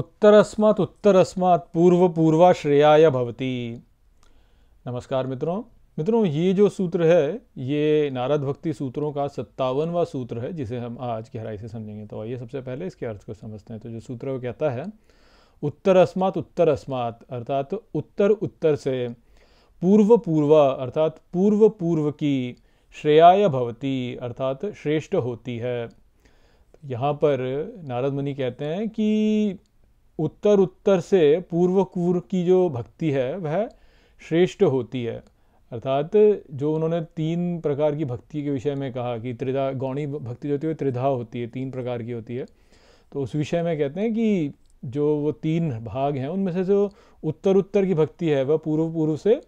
उत्तरस्मात् उत्तरस्मात् पूर्व पूर्वा श्रेयाय भवती नमस्कार मित्रों मित्रों ये जो सूत्र है ये नारद भक्ति सूत्रों का सत्तावनवा सूत्र है जिसे हम आज गहराई से समझेंगे तो आइए सबसे पहले इसके अर्थ को समझते हैं तो जो सूत्र वो कहता है उत्तर अस्मात उत्तर अस्मात अर्थात उत्तर उत्तर से पूर्व पूर्वा अर्थात पूर्व पूर्व की श्रेयाय भवती अर्थात श्रेष्ठ होती है यहाँ पर नारद मुनि कहते हैं कि उत्तर उत्तर से पूर्व पूर्व की जो भक्ति है वह श्रेष्ठ होती है अर्थात जो उन्होंने तीन प्रकार की भक्ति के विषय में कहा कि त्रिधा गौणी भक्ति जो होती है त्रिधा होती है तीन प्रकार की होती है तो उस विषय में कहते हैं कि जो वो तीन भाग हैं उनमें से जो उत्तर उत्तर की भक्ति है वह पूर्व पूर्व से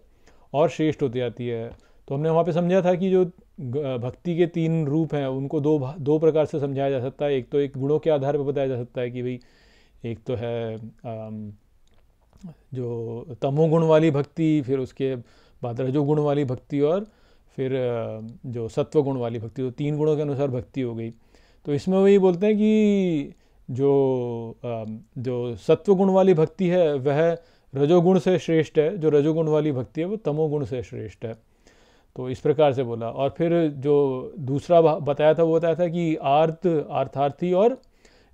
और श्रेष्ठ होती जाती है तो हमने वहाँ पे समझा था कि जो भक्ति के तीन रूप हैं उनको दो दो प्रकार से समझाया जा सकता है एक तो एक गुणों के आधार पर बताया जा सकता है कि भाई एक तो है जो तमोगुण वाली भक्ति फिर उसके बाद रजोगुण वाली भक्ति और फिर जो सत्वगुण वाली भक्ति तो तीन गुणों के अनुसार भक्ति हो गई तो इसमें वही बोलते हैं कि जो जो सत्वगुण वाली भक्ति है वह रजोगुण से श्रेष्ठ है जो रजोगुण वाली भक्ति है वो तमोगुण से श्रेष्ठ है तो इस प्रकार से बोला और फिर जो दूसरा बताया था वो बताया था कि आर्त आर्थार्थी और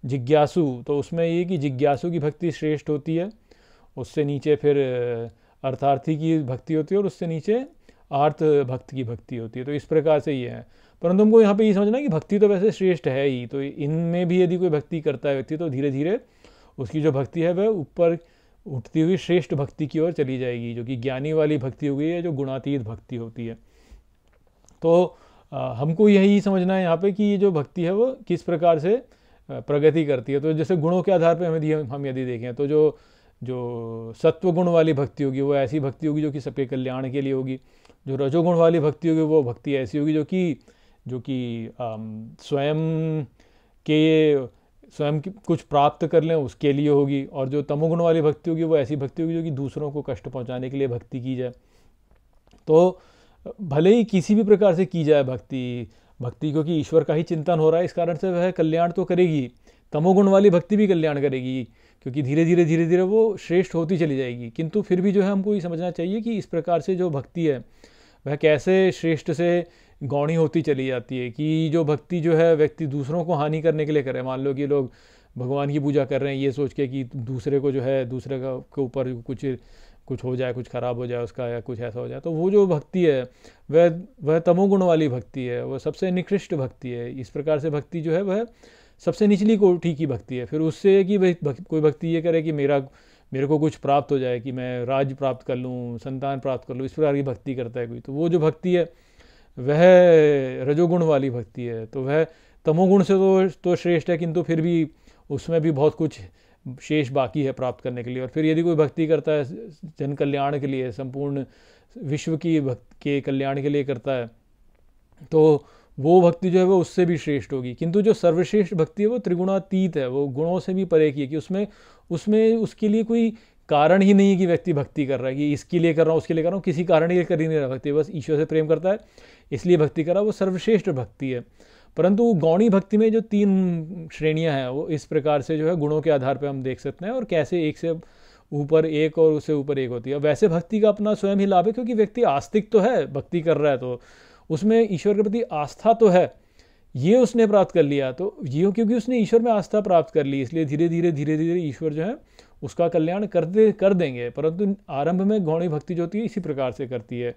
जिज्ञासु तो उसमें ये कि जिज्ञासु की भक्ति श्रेष्ठ होती है उससे नीचे फिर अर्थार्थी की भक्ति होती है और उससे नीचे आर्थ भक्त की भक्ति होती है तो इस प्रकार से ये है परंतु हमको यहाँ पे ये समझना है कि भक्ति तो वैसे श्रेष्ठ है ही तो इनमें भी यदि कोई भक्ति करता है व्यक्ति तो धीरे धीरे उसकी जो भक्ति है वह ऊपर उठती हुई श्रेष्ठ भक्ति की ओर चली जाएगी जो कि ज्ञानी वाली भक्ति हो गई है जो गुणातीत भक्ति होती है तो आ, हमको यही समझना है यहाँ पे कि ये जो भक्ति है वो किस प्रकार से प्रगति करती है तो जैसे गुणों के आधार पर हमें हम यदि देखें तो जो जो सत्व गुण वाली भक्ति होगी वो ऐसी भक्ति होगी जो कि सबके कल्याण के लिए होगी जो रजोगुण वाली भक्ति होगी वो भक्ति ऐसी होगी जो कि जो कि स्वयं के स्वयं कुछ प्राप्त कर लें उसके लिए होगी और जो तमोगुण वाली भक्ति होगी वो ऐसी भक्ति होगी जो कि दूसरों को कष्ट पहुंचाने के लिए भक्ति की जाए तो भले ही किसी भी प्रकार से की जाए भक्ति भक्ति क्योंकि ईश्वर का ही चिंतन हो रहा है इस कारण से वह कल्याण तो करेगी तमोगुण वाली भक्ति भी कल्याण करेगी क्योंकि धीरे धीरे धीरे धीरे वो श्रेष्ठ होती चली जाएगी किंतु फिर भी जो है हमको ये समझना चाहिए कि इस प्रकार से जो भक्ति है वह कैसे श्रेष्ठ से गौणी होती चली जाती है कि जो भक्ति जो है व्यक्ति दूसरों को हानि करने के लिए करे मान लो कि लोग भगवान की पूजा कर रहे हैं ये सोच के कि दूसरे को जो है दूसरे का के ऊपर कुछ कुछ हो जाए कुछ ख़राब हो जाए उसका या कुछ ऐसा हो जाए तो वो जो भक्ति है वह वह तमोगुण वाली भक्ति है वह सबसे निकृष्ट भक्ति है इस प्रकार से भक्ति जो है वह सबसे निचली कोठी की भक्ति है फिर उससे कि भाई भक, कोई भक्ति ये करे कि मेरा मेरे को कुछ प्राप्त हो जाए कि मैं राज प्राप्त कर लूँ संतान प्राप्त कर लूँ इस प्रकार की भक्ति करता है कोई तो वो जो भक्ति है वह रजोगुण वाली भक्ति है तो वह तमोगुण से तो तो श्रेष्ठ है किंतु फिर भी उसमें भी बहुत कुछ शेष बाकी है प्राप्त करने के लिए और फिर यदि कोई भक्ति करता है जन कल्याण के लिए संपूर्ण विश्व की भक्ति के कल्याण के लिए करता है तो वो भक्ति जो है वो उससे भी श्रेष्ठ होगी किंतु जो सर्वश्रेष्ठ भक्ति है वो त्रिगुणातीत है वो गुणों से भी परे की है कि उसमें उसमें उसके लिए कोई कारण ही नहीं है कि व्यक्ति भक्ति कर रहा है कि इसके लिए कर रहा हूँ उसके लिए कर रहा हूँ किसी कारण ही कर ही नहीं रहा भक्ति बस ईश्वर से प्रेम करता है इसलिए भक्ति कर रहा वो सर्वश्रेष्ठ भक्ति है परंतु गौणी भक्ति में जो तीन श्रेणियाँ हैं वो इस प्रकार से जो है गुणों के आधार पर हम देख सकते हैं और कैसे एक से ऊपर एक और उससे ऊपर एक होती है वैसे भक्ति का अपना स्वयं ही लाभ है क्योंकि व्यक्ति आस्तिक तो है भक्ति कर रहा है तो उसमें ईश्वर के प्रति आस्था तो है ये उसने प्राप्त कर लिया तो ये क्योंकि उसने ईश्वर में आस्था प्राप्त कर ली इसलिए धीरे धीरे धीरे धीरे ईश्वर जो है उसका कल्याण कर दे कर देंगे परंतु आरंभ में गौणी भक्ति जो होती है इसी प्रकार से करती है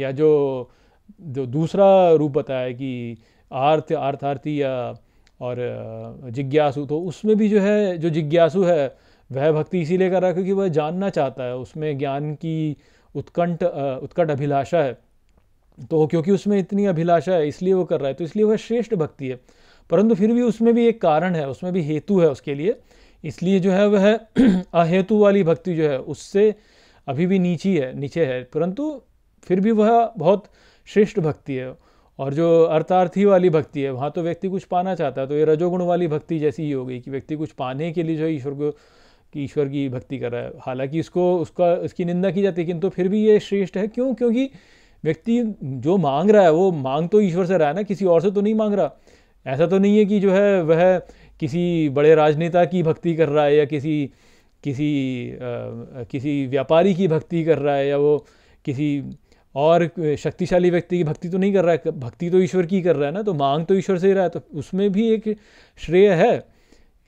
या जो जो दूसरा रूप बताया कि आर्थ आर्थार्थी या और जिज्ञासु तो उसमें भी जो है जो जिज्ञासु है वह भक्ति इसीलिए कर रहा है क्योंकि वह जानना चाहता है उसमें ज्ञान की उत्कंठ उत्कट अभिलाषा है तो क्योंकि उसमें इतनी अभिलाषा है इसलिए वो कर रहा है तो इसलिए वह श्रेष्ठ भक्ति है परंतु फिर भी उसमें भी एक कारण है उसमें भी हेतु है उसके लिए इसलिए जो है वह अहेतु वाली भक्ति जो है उससे अभी भी नीची है नीचे है परंतु फिर भी वह बहुत श्रेष्ठ भक्ति है और जो अर्थार्थी वाली भक्ति है वहाँ तो व्यक्ति कुछ पाना चाहता है तो ये रजोगुण वाली भक्ति जैसी ही हो गई कि व्यक्ति कुछ पाने के लिए जो है ईश्वर को कि ईश्वर की भक्ति कर रहा है हालांकि इसको उसका उसकी निंदा की जाती है किंतु तो फिर भी ये श्रेष्ठ है क्यों क्योंकि व्यक्ति जो मांग रहा है वो मांग तो ईश्वर से रहा है ना किसी और से तो नहीं मांग रहा ऐसा तो नहीं है कि जो है वह किसी बड़े राजनेता की भक्ति कर रहा है या किसी किसी आ, किसी व्यापारी की भक्ति कर रहा है या वो किसी और शक्तिशाली व्यक्ति की भक्ति तो नहीं कर रहा है भक्ति तो ईश्वर की कर रहा है ना तो मांग तो ईश्वर से ही रहा है तो उसमें भी एक श्रेय है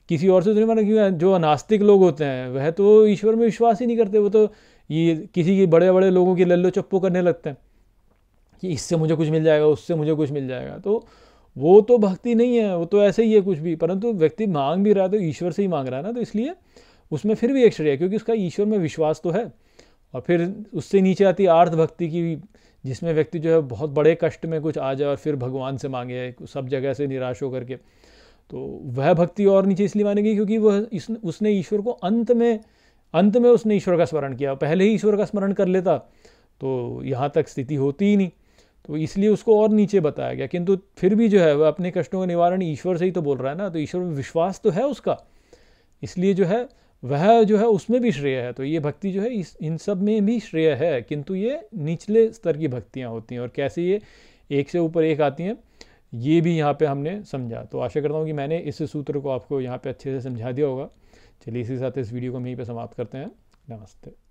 किसी और से तो नहीं माना क्योंकि जो अनास्तिक लोग होते हैं वह तो ईश्वर में विश्वास ही नहीं करते वो तो ये किसी के बड़े बड़े लोगों की लल्लो चप्पू करने लगते हैं कि इससे मुझे कुछ मिल जाएगा उससे मुझे कुछ मिल जाएगा तो वो तो भक्ति नहीं है वो तो ऐसे ही है कुछ भी परंतु व्यक्ति मांग भी रहा है तो ईश्वर से ही मांग रहा है ना तो इसलिए उसमें फिर भी एक श्रेय क्योंकि उसका ईश्वर में विश्वास तो है और फिर उससे नीचे आती आर्थ भक्ति की जिसमें व्यक्ति जो है बहुत बड़े कष्ट में कुछ आ जाए और फिर भगवान से मांगे सब जगह से निराश होकर के तो वह भक्ति और नीचे इसलिए मानेगी क्योंकि वह इस उसने ईश्वर को अंत में अंत में उसने ईश्वर का स्मरण किया पहले ही ईश्वर का स्मरण कर लेता तो यहाँ तक स्थिति होती ही नहीं तो इसलिए उसको और नीचे बताया गया किंतु फिर भी जो है वह अपने कष्टों का निवारण ईश्वर से ही तो बोल रहा है ना तो ईश्वर में विश्वास तो है उसका इसलिए जो है वह जो है उसमें भी श्रेय है तो ये भक्ति जो है इस इन सब में भी श्रेय है किंतु ये निचले स्तर की भक्तियाँ होती हैं और कैसे ये एक से ऊपर एक आती हैं ये भी यहाँ पे हमने समझा तो आशा करता हूँ कि मैंने इस सूत्र को आपको यहाँ पे अच्छे से समझा दिया होगा चलिए इसी साथ इस वीडियो को हम यहीं पर समाप्त करते हैं नमस्ते